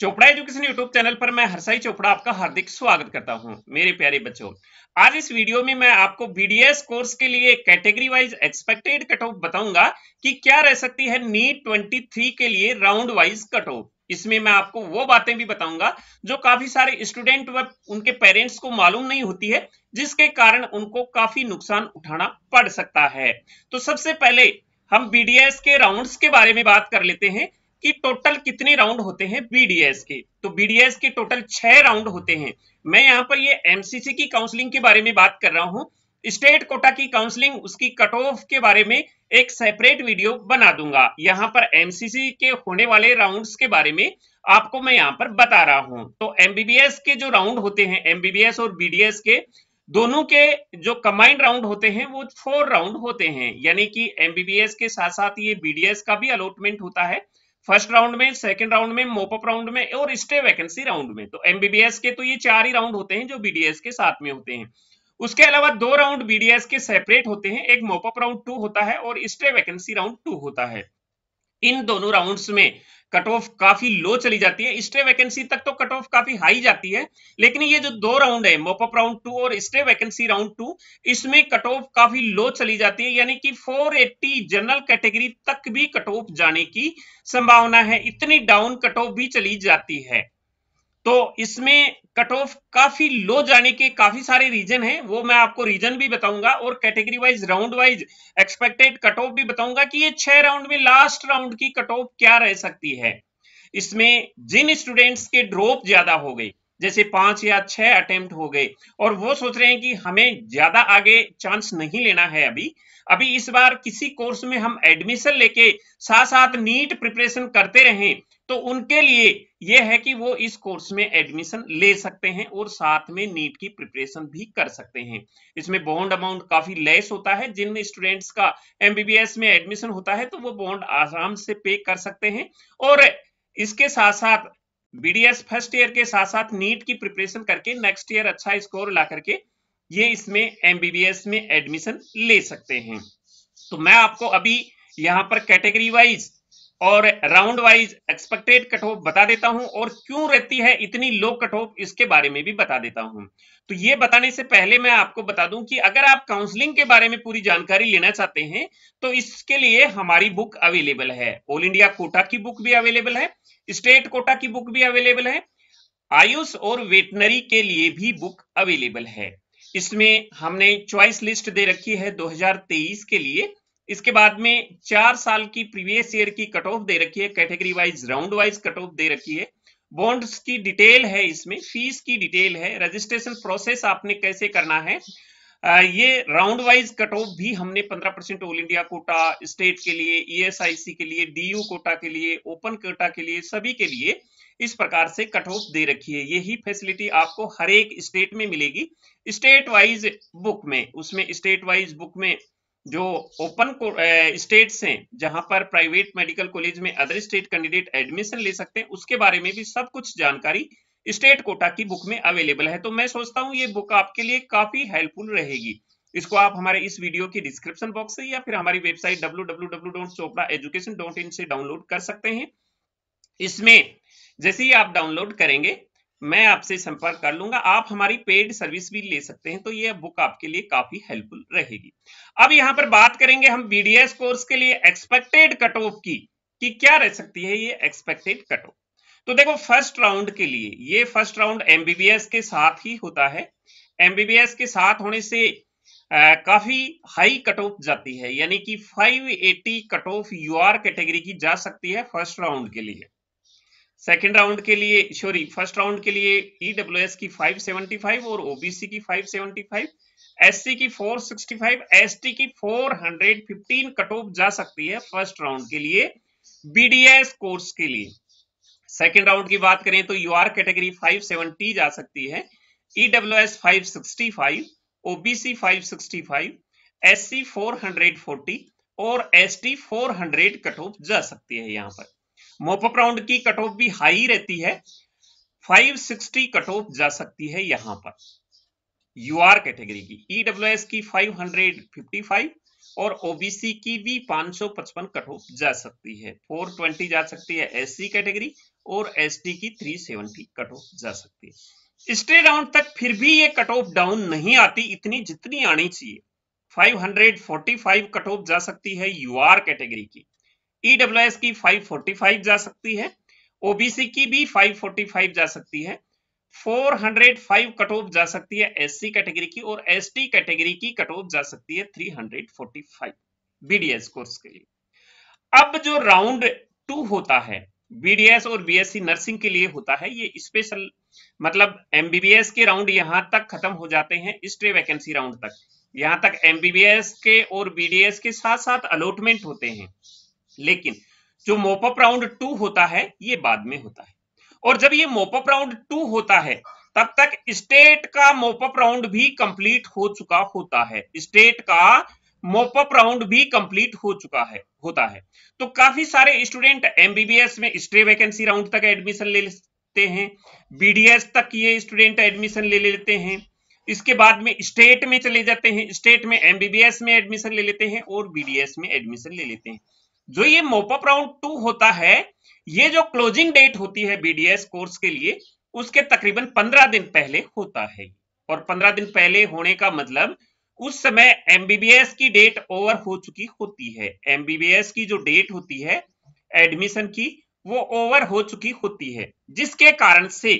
Chopra education YouTube channel पर मैं हरसाई चोपड़ा आपका हार्दिक स्वागत करता हूं मेरे प्यारे बच्चों आज इस वीडियो में मैं आपको बीडीएस कोर्स के लिए category wise expected cut off बताऊंगा कि क्या रह सकती है नीट 23 के लिए राउंड वाइज कट ऑफ इसमें मैं आपको वो बातें भी बताऊंगा जो काफी सारे स्टूडेंट व उनके पेरेंट्स को मालूम नहीं होती है जिसके कारण उनको काफी नुकसान उठाना पड़ सकता है तो सबसे पहले हम बीडीएस के राउंड्स के बारे में बात कर लेते हैं कि टोटल कितने राउंड होते हैं बीडीएस के तो बीडीएस के टोटल छह राउंड होते हैं मैं यहाँ पर ये एमसीसी की काउंसलिंग के बारे में बात कर रहा हूँ स्टेट कोटा की काउंसलिंग उसकी कट ऑफ के बारे में एक सेपरेट वीडियो बना दूंगा यहाँ पर एमसीसी के होने वाले राउंड्स के बारे में आपको मैं यहाँ पर बता रहा हूं तो एमबीबीएस के जो राउंड होते हैं एमबीबीएस और बीडीएस के दोनों के जो कंबाइंड राउंड होते हैं वो फोर राउंड होते हैं यानी कि एमबीबीएस के साथ साथ ये बीडीएस का भी अलॉटमेंट होता है फर्स्ट राउंड में सेकंड राउंड में मोपअप राउंड में और स्टे वैकेंसी राउंड में तो एमबीबीएस के तो ये चार ही राउंड होते हैं जो बीडीएस के साथ में होते हैं उसके अलावा दो राउंड बीडीएस के सेपरेट होते हैं एक मोपअप राउंड टू होता है और स्टे वैकेंसी राउंड टू होता है इन दोनों राउंड्स में कट ऑफ काफी लो चली जाती है स्टे वैकेंसी तक तो कट ऑफ काफी हाई जाती है लेकिन ये जो दो राउंड है मोपअप राउंड टू और स्टे वैकेंसी राउंड टू इसमें कट ऑफ काफी लो चली जाती है यानी कि 480 जनरल कैटेगरी तक भी कट ऑफ जाने की संभावना है इतनी डाउन कट ऑफ भी चली जाती है तो इसमें कट ऑफ काफी लो जाने के काफी सारे रीजन हैं वो मैं आपको रीजन भी बताऊंगा और category wise round wise expected cut off भी बताऊंगा कि ये छह राउंड में लास्ट राउंड की कट ऑफ क्या रह सकती है इसमें जिन स्टूडेंट्स के ड्रॉप ज्यादा हो गई जैसे पांच या छह अटेम्प्ट हो गए और वो सोच रहे हैं कि हमें ज्यादा आगे चांस नहीं लेना है अभी अभी इस बार किसी कोर्स में हम एडमिशन लेके साथ साथ नीट प्रिपरेशन करते रहें तो उनके लिए यह है कि वो इस कोर्स में एडमिशन ले सकते हैं और साथ में नीट की प्रिपरेशन भी कर सकते हैं इसमें बॉन्ड अमाउंट काफी लेस होता है जिन स्टूडेंट्स का एमबीबीएस में एडमिशन होता है तो वो बॉन्ड आराम से पे कर सकते हैं और इसके साथ साथ बीडीएस फर्स्ट ईयर के साथ साथ नीट की प्रिपरेशन करके नेक्स्ट ईयर अच्छा स्कोर ला करके ये इसमें एमबीबीएस में एडमिशन ले सकते हैं तो मैं आपको अभी यहाँ पर कैटेगरी वाइज और round wise expected cut off बता देता हूं और क्यों रहती है इतनी लो कट ऑफ इसके बारे में भी बता देता हूं तो ये बताने से पहले मैं आपको बता दूं कि अगर आप काउंसलिंग के बारे में पूरी जानकारी लेना चाहते हैं तो इसके लिए हमारी बुक अवेलेबल है ऑल इंडिया कोटा की बुक भी अवेलेबल है स्टेट कोटा की बुक भी अवेलेबल है आयुष और वेटनरी के लिए भी बुक अवेलेबल है इसमें हमने चॉइस लिस्ट दे रखी है दो के लिए इसके बाद में चार साल की प्रीवियस ईयर की कट ऑफ दे रखी है category wise round wise cut off दे रखी है बॉन्ड्स की डिटेल है इसमें फीस की डिटेल है रजिस्ट्रेशन प्रोसेस आपने कैसे करना है ये राउंड वाइज कट ऑफ भी हमने 15 percent all India quota state के लिए ईएसआईसी e के लिए डीयू कोटा के लिए ओपन कोटा के लिए सभी के लिए इस प्रकार से कट ऑफ दे रखी है यही फैसिलिटी आपको हर एक स्टेट में मिलेगी स्टेट वाइज बुक में उसमें स्टेट वाइज बुक में जो ओपन स्टेट्स eh, हैं जहां पर प्राइवेट मेडिकल कॉलेज में अदर स्टेट कैंडिडेट एडमिशन ले सकते हैं उसके बारे में भी सब कुछ जानकारी स्टेट कोटा की बुक में अवेलेबल है तो मैं सोचता हूं ये बुक आपके लिए काफी हेल्पफुल रहेगी इसको आप हमारे इस वीडियो की डिस्क्रिप्शन बॉक्स से या फिर हमारी वेबसाइट डब्ल्यू से डाउनलोड कर सकते हैं इसमें जैसे ही आप डाउनलोड करेंगे मैं आपसे संपर्क कर लूंगा आप हमारी पेड सर्विस भी ले सकते हैं तो ये बुक आपके लिए काफी हेल्पफुल रहेगी अब यहाँ पर बात करेंगे हम बीडीएस कोर्स के लिए एक्सपेक्टेड कट ऑफ की कि क्या रह सकती है ये एक्सपेक्टेड कट ऑफ तो देखो फर्स्ट राउंड के लिए ये फर्स्ट राउंड एमबीबीएस के साथ ही होता है एमबीबीएस के साथ होने से आ, काफी हाई कट ऑफ जाती है यानी कि 580 कट ऑफ यूआर कैटेगरी की जा सकती है फर्स्ट राउंड के लिए सेकेंड राउंड के लिए सॉरी फर्स्ट राउंड के लिए ईडब्ल्यूएस e की 575 और ओबीसी की 575 एससी की 465 एसटी की 415 कट ऑफ जा सकती है फर्स्ट राउंड के लिए बीडीएस कोर्स के लिए सेकेंड राउंड की बात करें तो यूआर कैटेगरी 570 जा सकती है ईडब्ल्यू 565 ओबीसी 565 एससी 440 और एसटी 400 कट ऑफ जा सकती है यहां पर मोपअप राउंड की कट ऑफ भी हाई रहती है 560 कट ऑफ जा सकती है यहां पर यू आर कैटेगरी की ईडब्ल्यू e एस की 555 और ओबीसी की भी 555 कट ऑफ जा सकती है 420 जा सकती है सी कैटेगरी और टी की 370 कट ऑफ जा सकती है स्टे राउंड तक फिर भी ये कट ऑफ डाउन नहीं आती इतनी जितनी आनी चाहिए 545 कट ऑफ जा सकती है यूआर कैटेगरी की ईडब्ल्यूएस e की 545 जा सकती है ओबीसी की भी 545 जा सकती है 405 कट ऑफ जा सकती है एससी कैटेगरी की और एसटी कैटेगरी की कट ऑफ जा सकती है 345 बीडीएस कोर्स के लिए अब जो राउंड टू होता है बीडीएस और बीएससी नर्सिंग के लिए होता है ये स्पेशल मतलब एमबीबीएस के राउंड यहां तक खत्म हो जाते हैं स्ट्रे वैकेंसी राउंड तक यहां तक एमबीबीएस के और बीडीएस के साथ साथ अलॉटमेंट होते हैं लेकिन जो मोपअप राउंड टू होता है ये बाद में होता है और जब ये मोपअप राउंड टू होता है तब तक स्टेट का मोपअप राउंड भी कंप्लीट हो चुका होता है स्टेट का मोपअप राउंड भी कंप्लीट हो चुका है होता है तो काफी सारे स्टूडेंट एमबीबीएस में स्टे वैकेंसी राउंड तक एडमिशन ले लेते हैं बीडीएस तक ये स्टूडेंट एडमिशन ले लेते हैं इसके बाद में स्टेट में चले जाते हैं स्टेट में एमबीबीएस में एडमिशन ले लेते हैं और बीडीएस में एडमिशन ले लेते हैं जो ये मोपअप राउंड टू होता है ये जो क्लोजिंग डेट होती है बीडीएस कोर्स के लिए उसके तकरीबन पंद्रह दिन पहले होता है और पंद्रह दिन पहले होने का मतलब उस समय एमबीबीएस की डेट ओवर हो चुकी होती है एमबीबीएस की जो डेट होती है एडमिशन की वो ओवर हो चुकी होती है जिसके कारण से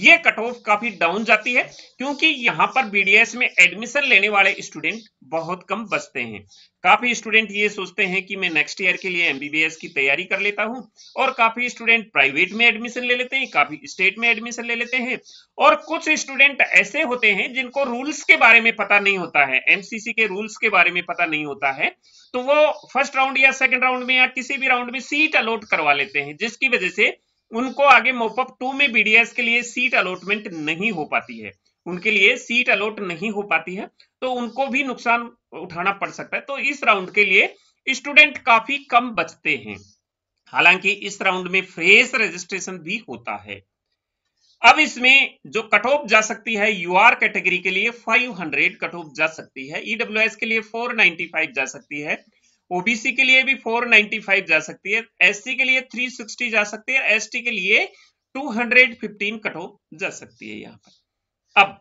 ये कट ऑफ काफी डाउन जाती है क्योंकि यहाँ पर बीडीएस में एडमिशन लेने वाले स्टूडेंट बहुत कम बचते हैं काफी स्टूडेंट ये सोचते हैं कि मैं नेक्स्ट ईयर के लिए एमबीबीएस की तैयारी कर लेता हूँ और काफी स्टूडेंट प्राइवेट में एडमिशन ले लेते हैं काफी स्टेट में एडमिशन ले लेते हैं और कुछ स्टूडेंट ऐसे होते हैं जिनको रूल्स के बारे में पता नहीं होता है एमसीसी के रूल्स के बारे में पता नहीं होता है तो वो फर्स्ट राउंड या सेकेंड राउंड में या किसी भी राउंड में सीट अलॉट करवा लेते हैं जिसकी वजह से उनको आगे मोपअप टू में बीडीएस के लिए सीट अलॉटमेंट नहीं हो पाती है उनके लिए सीट अलॉट नहीं हो पाती है तो उनको भी नुकसान उठाना पड़ सकता है तो इस राउंड के लिए स्टूडेंट काफी कम बचते हैं हालांकि इस राउंड में फ्रेश रजिस्ट्रेशन भी होता है अब इसमें जो कट ऑफ जा सकती है यू आर कैटेगरी के लिए 500 कट ऑफ जा सकती है ईडब्ल्यू e के लिए 495 जा सकती है ओबीसी के लिए भी 495 जा सकती है एससी के लिए 360 जा सकती है एसटी के लिए 215 कट ऑफ जा सकती है यहां पर अब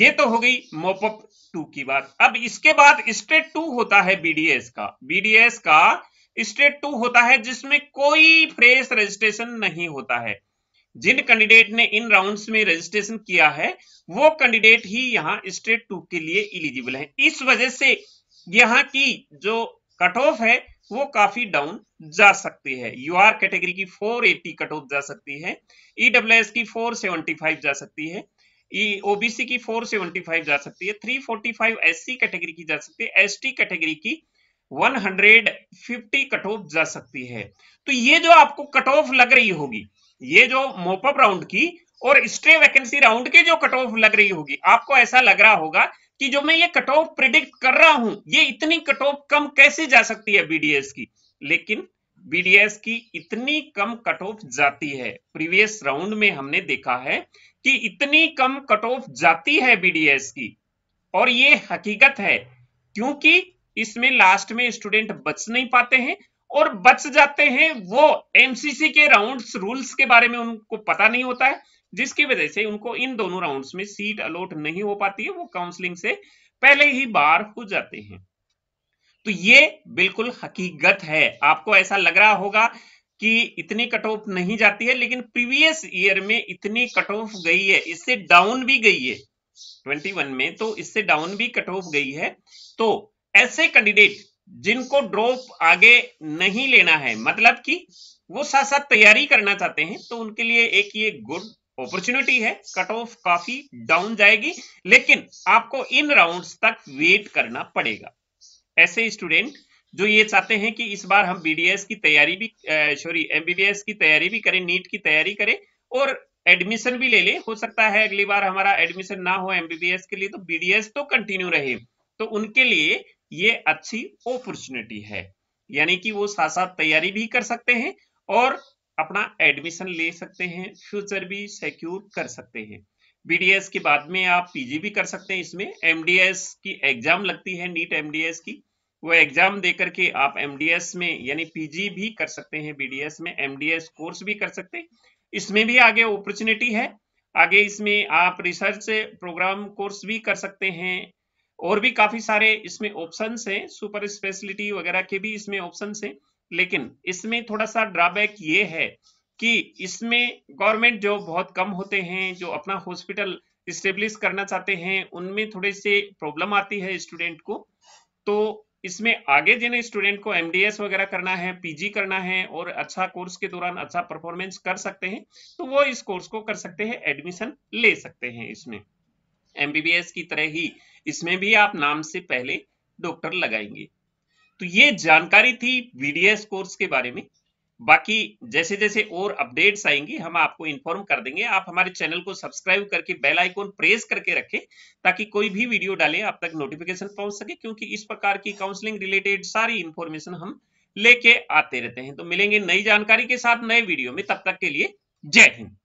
ये तो हो गई मोपअप टू की बात अब इसके बाद स्टेट टू होता है बीडीएस का बीडीएस का स्टेट टू होता है जिसमें कोई फ्रेश रजिस्ट्रेशन नहीं होता है जिन कैंडिडेट ने इन राउंड्स में रजिस्ट्रेशन किया है वो कैंडिडेट ही यहाँ स्टेट टू के लिए इलिजिबल है इस वजह से यहाँ की जो कट ऑफ है वो काफी डाउन जा सकती है यू आर कैटेगरी की 480 कट ऑफ जा सकती है ईडब्ल्यूएस e की 475 जा सकती है ओबीसी e की 475 जा सकती है 345 एससी कैटेगरी की जा सकती है एसटी कैटेगरी की 150 कट ऑफ जा सकती है तो ये जो आपको कट ऑफ लग रही होगी ये जो मोपअप राउंड की और स्ट्रे वैकेंसी राउंड के जो कट ऑफ लग रही होगी आपको ऐसा लग रहा होगा कि जो मैं ये कट ऑफ प्रिडिक्ट कर रहा हूं ये इतनी कट ऑफ कम कैसे जा सकती है बीडीएस की लेकिन बीडीएस की इतनी कम कट ऑफ जाती है प्रीवियस राउंड में हमने देखा है कि इतनी कम कट ऑफ जाती है बीडीएस की और ये हकीकत है क्योंकि इसमें लास्ट में स्टूडेंट बच नहीं पाते हैं और बच जाते हैं वो एमसीसी के राउंड्स रूल्स के बारे में उनको पता नहीं होता है जिसकी वजह से उनको इन दोनों राउंड्स में सीट अलॉट नहीं हो पाती है वो काउंसलिंग से पहले ही बाहर हो जाते हैं तो ये बिल्कुल हकीकत है आपको ऐसा लग रहा होगा कि इतनी कट ऑफ नहीं जाती है लेकिन प्रीवियस ईयर में इतनी कट ऑफ गई है इससे डाउन भी गई है 21 में तो इससे डाउन भी कट ऑफ गई है तो ऐसे कैंडिडेट जिनको ड्रॉप आगे नहीं लेना है मतलब कि वो साथ साथ तैयारी करना चाहते हैं तो उनके लिए एक ये गुड अपॉर्चुनिटी है कट ऑफ काफी डाउन जाएगी लेकिन आपको इन राउंड्स तक वेट करना पड़ेगा ऐसे स्टूडेंट जो ये चाहते हैं कि इस बार हम बीडीएस की तैयारी भी सॉरी एमबीबीएस की तैयारी भी करें नीट की तैयारी करें और एडमिशन भी ले ले हो सकता है अगली बार हमारा एडमिशन ना हो एमबीबीएस के लिए तो बीडीएस तो कंटिन्यू रहे तो उनके लिए ये अच्छी अपॉर्चुनिटी है यानी कि वो साथ साथ तैयारी भी कर सकते हैं और अपना एडमिशन ले सकते हैं फ्यूचर भी सिक्योर कर सकते हैं बीडीएस के बाद में आप पीजी भी कर सकते हैं इसमें एमडीएस की एग्जाम लगती है नीट एमडीएस की वो एग्जाम दे करके आप एमडीएस में यानी पीजी भी कर सकते हैं बीडीएस में एमडीएस कोर्स भी कर सकते हैं इसमें भी आगे अपॉर्चुनिटी है आगे इसमें आप रिसर्च प्रोग्राम कोर्स भी कर सकते हैं और भी काफी सारे इसमें ऑप्शन हैं सुपर स्पेशलिटी वगैरह के भी इसमें ऑप्शन हैं लेकिन इसमें थोड़ा सा ड्रॉबैक ये है कि इसमें गवर्नमेंट जो बहुत कम होते हैं जो अपना हॉस्पिटल स्टेब्लिश करना चाहते हैं उनमें थोड़े से प्रॉब्लम आती है स्टूडेंट को तो इसमें आगे जिन स्टूडेंट को एमडीएस वगैरह करना है पीजी करना है और अच्छा कोर्स के दौरान अच्छा परफॉर्मेंस कर सकते हैं तो वो इस कोर्स को कर सकते हैं एडमिशन ले सकते हैं इसमें एमबीबीएस की तरह ही इसमें भी आप नाम से पहले डॉक्टर लगाएंगे तो ये जानकारी थी वीडीएस कोर्स के बारे में बाकी जैसे जैसे और अपडेट्स आएंगे हम आपको इन्फॉर्म कर देंगे आप हमारे चैनल को सब्सक्राइब करके बेल आइकॉन प्रेस करके रखें ताकि कोई भी वीडियो डालें आप तक नोटिफिकेशन पहुंच सके क्योंकि इस प्रकार की काउंसलिंग रिलेटेड सारी इंफॉर्मेशन हम लेके आते रहते हैं तो मिलेंगे नई जानकारी के साथ नए वीडियो में तब तक के लिए जय हिंद